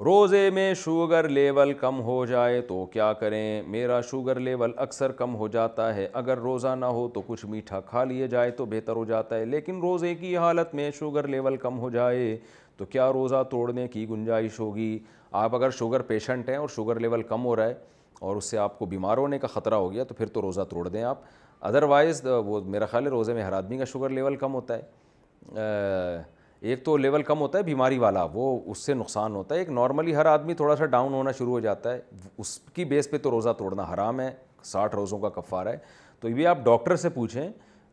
रोज़े में sugar level कम हो जाए तो क्या करें मेरा शुगर लेवल अक्सर कम हो जाता है अगर रोज़ा ना हो तो कुछ मीठा खा लिए जाए तो बेहतर हो जाता है लेकिन रोज़े की हालत में शुगर लेवल कम हो जाए तो क्या रोज़ा तोड़ने की गुंजाइश होगी आप अगर शुगर पेशेंट हैं और शुगर लेवल कम हो रहा है और उससे आपको बीमार होने का ख़तरा हो गया तो फिर तो रोज़ा तोड़ दें आप अदरवाइज़ वो मेरा ख्याल है रोज़े में हर आदमी का शुगर लेवल कम होता है एक तो लेवल कम होता है बीमारी वाला वो उससे नुकसान होता है एक नॉर्मली हर आदमी थोड़ा सा डाउन होना शुरू हो जाता है उसकी बेस पे तो रोज़ा तोड़ना हराम है साठ रोज़ों का कफ़ार है तो ये आप डॉक्टर से पूछें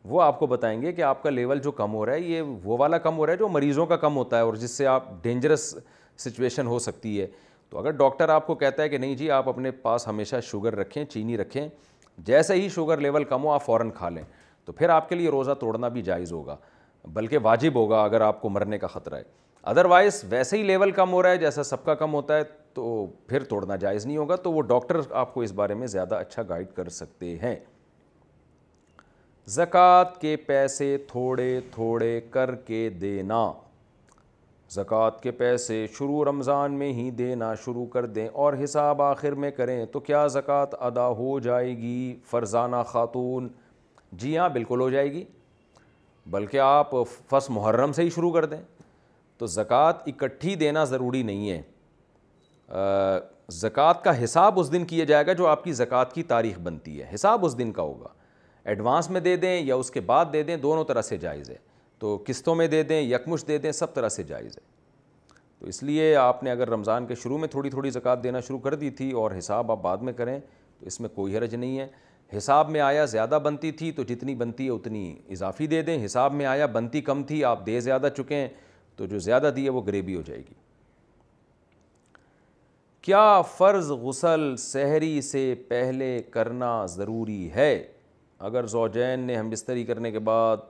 वो आपको बताएंगे कि आपका लेवल जो कम हो रहा है ये वो वाला कम हो रहा है जो मरीज़ों का कम होता है और जिससे आप डेंजरस सिचुएशन हो सकती है तो अगर डॉक्टर आपको कहता है कि नहीं जी आप अपने पास हमेशा शुगर रखें चीनी रखें जैसे ही शुगर लेवल कम हो आप फ़ौर खा लें तो फिर आपके लिए रोज़ा तोड़ना भी जायज़ होगा बल्कि वाजिब होगा अगर आपको मरने का ख़तरा है अदरवाइज़ वैसे ही लेवल कम हो रहा है जैसा सबका कम होता है तो फिर तोड़ना जायज़ नहीं होगा तो वो डॉक्टर आपको इस बारे में ज़्यादा अच्छा गाइड कर सकते हैं ज़क़़त के पैसे थोड़े थोड़े करके देना ज़क़़त के पैसे शुरू रमज़ान में ही देना शुरू कर दें और हिसाब आखिर में करें तो क्या ज़क़़त अदा हो जाएगी फ़रज़ाना ख़ातून जी हाँ बिल्कुल हो जाएगी बल्कि आप फर्स्ट मुहर्रम से ही शुरू कर दें तो ज़क़़त इकट्ठी देना ज़रूरी नहीं है ज़क़़त का हिसाब उस दिन किया जाएगा जो आपकी ज़क़़त की तारीख बनती है हिसाब उस दिन का होगा एडवांस में दे दें या उसके बाद दे दें दोनों तरह से जायज़ है तो किस्तों में दे दें यकमुश दे दें सब तरह से जायज़ है तो इसलिए आपने अगर रमज़ान के शुरू में थोड़ी थोड़ी ज़क़़त देना शुरू कर दी थी और हिसाब आप बाद में करें तो इसमें कोई हरज नहीं है हिसाब में आया ज़्यादा बनती थी तो जितनी बनती है उतनी इजाफी दे दें हिसाब में आया बनती कम थी आप दे ज़्यादा चुके हैं तो जो ज़्यादा दी है वो ग्रेवी हो जाएगी क्या फ़र्ज़ गसल सहरी से पहले करना ज़रूरी है अगर जोजैन ने हम बिस्तरी करने के बाद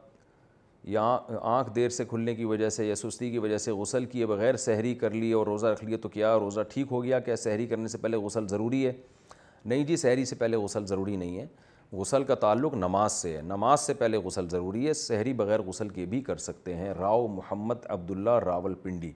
या आँख देर से खुलने की वजह से या सुस्ती की वजह से गुसल किए बग़ैर सहरी कर लिए और रोज़ा रख लिया तो क्या रोज़ा ठीक हो गया क्या सहरी करने से पहले गसल ज़रूरी है नहीं जी शहरी से पहले गसल ज़रूरी नहीं है गसल का ताल्लुक नमाज से है नमाज से पहले गसल ज़रूरी है शहरी बग़ैर गसल के भी कर सकते हैं राव मोहम्मद अब्दुल्ला रावल पिंडी